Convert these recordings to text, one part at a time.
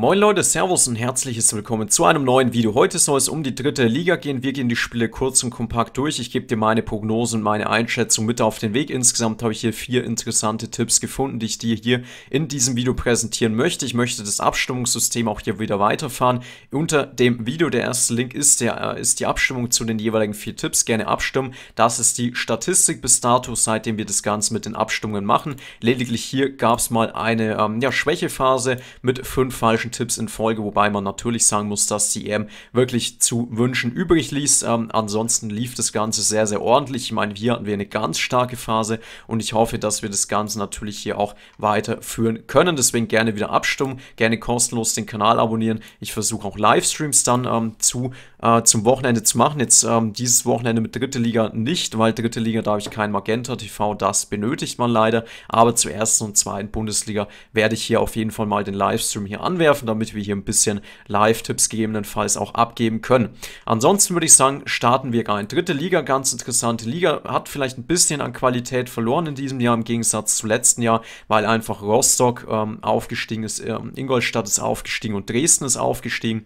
Moin Leute, Servus und herzliches Willkommen zu einem neuen Video. Heute soll es um die dritte Liga gehen. Wir gehen die Spiele kurz und kompakt durch. Ich gebe dir meine Prognosen, meine Einschätzung mit auf den Weg. Insgesamt habe ich hier vier interessante Tipps gefunden, die ich dir hier in diesem Video präsentieren möchte. Ich möchte das Abstimmungssystem auch hier wieder weiterfahren. Unter dem Video, der erste Link ist, der, äh, ist die Abstimmung zu den jeweiligen vier Tipps. Gerne abstimmen. Das ist die Statistik bis dato, seitdem wir das Ganze mit den Abstimmungen machen. Lediglich hier gab es mal eine ähm, ja, Schwächephase mit fünf falschen falschen Tipps in Folge, wobei man natürlich sagen muss, dass CM wirklich zu wünschen übrig ließ. Ähm, ansonsten lief das Ganze sehr, sehr ordentlich. Ich meine, hier hatten wir eine ganz starke Phase und ich hoffe, dass wir das Ganze natürlich hier auch weiterführen können. Deswegen gerne wieder abstimmen, gerne kostenlos den Kanal abonnieren. Ich versuche auch Livestreams dann ähm, zu, äh, zum Wochenende zu machen. Jetzt ähm, dieses Wochenende mit dritte Liga nicht, weil dritte Liga darf ich kein Magenta TV, das benötigt man leider. Aber zur ersten und zweiten Bundesliga werde ich hier auf jeden Fall mal den Livestream hier anwerfen werfen, damit wir hier ein bisschen Live-Tipps gegebenenfalls auch abgeben können. Ansonsten würde ich sagen, starten wir rein. Dritte Liga, ganz interessante Liga, hat vielleicht ein bisschen an Qualität verloren in diesem Jahr im Gegensatz zum letzten Jahr, weil einfach Rostock ähm, aufgestiegen ist, ähm, Ingolstadt ist aufgestiegen und Dresden ist aufgestiegen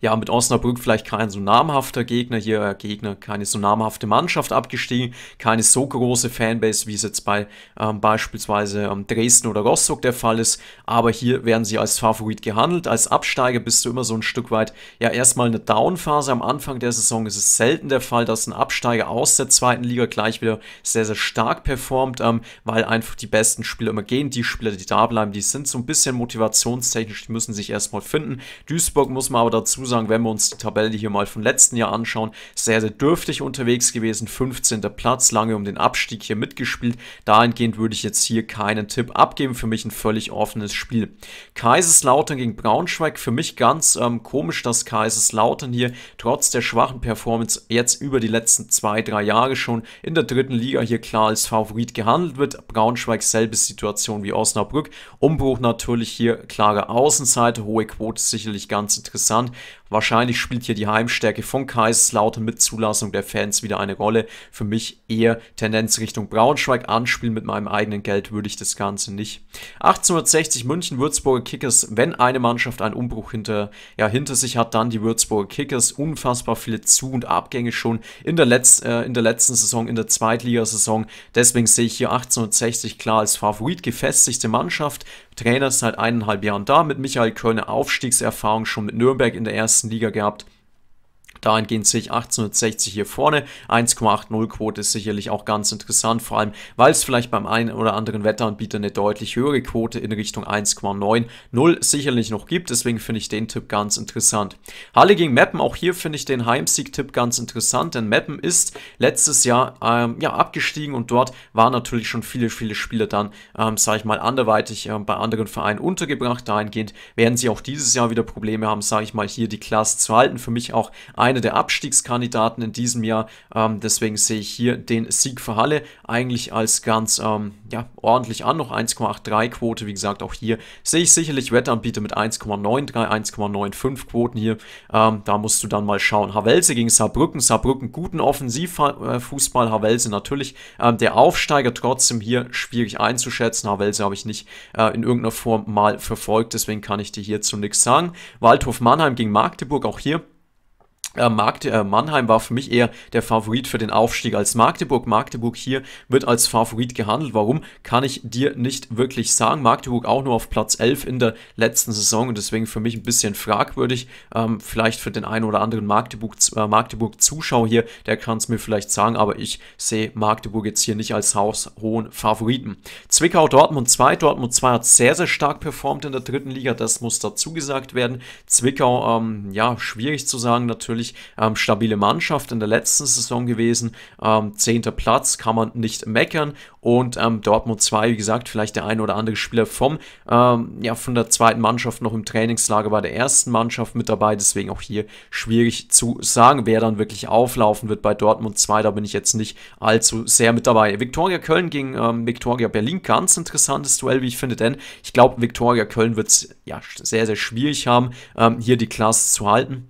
ja, mit Osnabrück vielleicht kein so namhafter Gegner, hier äh, Gegner, keine so namhafte Mannschaft abgestiegen, keine so große Fanbase, wie es jetzt bei ähm, beispielsweise ähm, Dresden oder Rostock der Fall ist, aber hier werden sie als Favorit gehandelt. Als Absteiger bist du immer so ein Stück weit, ja, erstmal eine Downphase. Am Anfang der Saison ist es selten der Fall, dass ein Absteiger aus der zweiten Liga gleich wieder sehr, sehr stark performt, ähm, weil einfach die besten Spieler immer gehen. Die Spieler, die da bleiben, die sind so ein bisschen motivationstechnisch, die müssen sich erstmal finden. Duisburg muss man aber dazu sagen, wenn wir uns die Tabelle hier mal von letzten Jahr anschauen, sehr, sehr dürftig unterwegs gewesen, 15. Platz, lange um den Abstieg hier mitgespielt. Dahingehend würde ich jetzt hier keinen Tipp abgeben, für mich ein völlig offenes Spiel. Kaiserslautern gegen Braunschweig, für mich ganz ähm, komisch, dass Kaiserslautern hier trotz der schwachen Performance jetzt über die letzten zwei, drei Jahre schon in der dritten Liga hier klar als Favorit gehandelt wird. Braunschweig selbe Situation wie Osnabrück, Umbruch natürlich hier klare Außenseite, hohe Quote sicherlich ganz interessant around Wahrscheinlich spielt hier die Heimstärke von Kaiserslautern mit Zulassung der Fans wieder eine Rolle. Für mich eher Tendenz Richtung Braunschweig anspielen. Mit meinem eigenen Geld würde ich das Ganze nicht. 1860 München, Würzburger Kickers. Wenn eine Mannschaft einen Umbruch hinter, ja, hinter sich hat, dann die Würzburger Kickers. Unfassbar viele Zu- und Abgänge schon in der, Letz-, äh, in der letzten Saison, in der Zweitligasaison. Deswegen sehe ich hier 1860 klar als Favorit gefestigte Mannschaft. Trainer seit eineinhalb Jahren da mit Michael Kölner Aufstiegserfahrung schon mit Nürnberg in der ersten Liga gehabt. Dahingehend sehe ich 1860 hier vorne. 1,80 Quote ist sicherlich auch ganz interessant, vor allem, weil es vielleicht beim einen oder anderen Wetteranbieter eine deutlich höhere Quote in Richtung 1,90 sicherlich noch gibt. Deswegen finde ich den Tipp ganz interessant. Halle gegen Meppen, auch hier finde ich den Heimsieg-Tipp ganz interessant, denn Meppen ist letztes Jahr ähm, ja, abgestiegen und dort waren natürlich schon viele, viele Spieler dann, ähm, sage ich mal, anderweitig ähm, bei anderen Vereinen untergebracht. Dahingehend werden sie auch dieses Jahr wieder Probleme haben, sage ich mal, hier die Klasse zu halten. Für mich auch ein einer der Abstiegskandidaten in diesem Jahr. Ähm, deswegen sehe ich hier den Sieg für Halle eigentlich als ganz ähm, ja, ordentlich an. Noch 1,83 Quote, wie gesagt, auch hier sehe ich sicherlich Wettanbieter mit 1,93, 1,95 Quoten hier. Ähm, da musst du dann mal schauen. Havelse gegen Saarbrücken. Saarbrücken guten Offensivfußball. Havelse natürlich ähm, der Aufsteiger trotzdem hier schwierig einzuschätzen. Havelse habe ich nicht äh, in irgendeiner Form mal verfolgt. Deswegen kann ich dir hierzu nichts sagen. Waldhof Mannheim gegen Magdeburg, auch hier äh, Magde, äh, Mannheim war für mich eher der Favorit für den Aufstieg als Magdeburg. Magdeburg hier wird als Favorit gehandelt. Warum, kann ich dir nicht wirklich sagen. Magdeburg auch nur auf Platz 11 in der letzten Saison und deswegen für mich ein bisschen fragwürdig. Ähm, vielleicht für den einen oder anderen äh, Magdeburg-Zuschauer äh, Magdeburg hier, der kann es mir vielleicht sagen, aber ich sehe Magdeburg jetzt hier nicht als haushohen Favoriten. Zwickau Dortmund 2. Dortmund 2 hat sehr, sehr stark performt in der dritten Liga. Das muss dazu gesagt werden. Zwickau, ähm, ja, schwierig zu sagen natürlich natürlich ähm, stabile Mannschaft in der letzten Saison gewesen. Ähm, zehnter Platz kann man nicht meckern. Und ähm, Dortmund 2, wie gesagt, vielleicht der ein oder andere Spieler vom, ähm, ja, von der zweiten Mannschaft noch im Trainingslager bei der ersten Mannschaft mit dabei. Deswegen auch hier schwierig zu sagen, wer dann wirklich auflaufen wird bei Dortmund 2. Da bin ich jetzt nicht allzu sehr mit dabei. Viktoria Köln gegen ähm, Viktoria Berlin, ganz interessantes Duell, wie ich finde, denn ich glaube, Viktoria Köln wird es ja, sehr, sehr schwierig haben, ähm, hier die Klasse zu halten.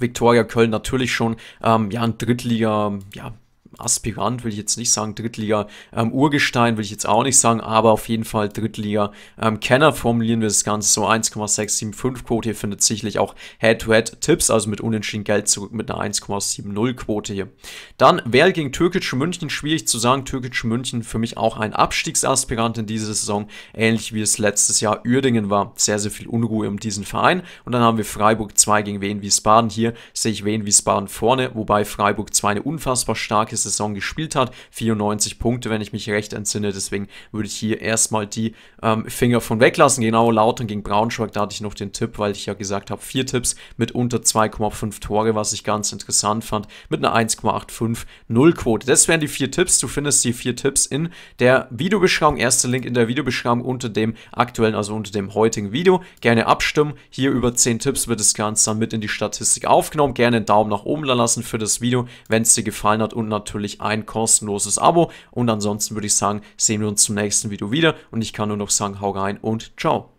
Viktoria Köln natürlich schon ähm, ja, ein Drittliga, ja, Aspirant will ich jetzt nicht sagen, Drittliga ähm, Urgestein will ich jetzt auch nicht sagen, aber auf jeden Fall Drittliga ähm, Kenner formulieren wir das Ganze so 1,675 Quote. Hier findet sicherlich auch Head-to-Head-Tipps, also mit unentschieden Geld zurück mit einer 1,70 Quote hier. Dann Werl gegen Türkisch München, schwierig zu sagen. Türkisch München für mich auch ein Abstiegsaspirant in dieser Saison, ähnlich wie es letztes Jahr Uerdingen war. Sehr, sehr viel Unruhe um diesen Verein. Und dann haben wir Freiburg 2 gegen Wien Wiesbaden. Hier sehe ich Wien Wiesbaden vorne, wobei Freiburg 2 eine unfassbar starke Saison Saison gespielt hat. 94 Punkte, wenn ich mich recht entsinne. Deswegen würde ich hier erstmal die ähm, Finger von weglassen. Genau, Lautern gegen Braunschweig, da hatte ich noch den Tipp, weil ich ja gesagt habe, vier Tipps mit unter 2,5 Tore, was ich ganz interessant fand, mit einer 1,85 Quote. Das wären die vier Tipps. Du findest die vier Tipps in der Videobeschreibung. Erster Link in der Videobeschreibung unter dem aktuellen, also unter dem heutigen Video. Gerne abstimmen. Hier über 10 Tipps wird das Ganze dann mit in die Statistik aufgenommen. Gerne einen Daumen nach oben lassen für das Video, wenn es dir gefallen hat und natürlich natürlich ein kostenloses Abo und ansonsten würde ich sagen, sehen wir uns zum nächsten Video wieder und ich kann nur noch sagen, hau rein und ciao.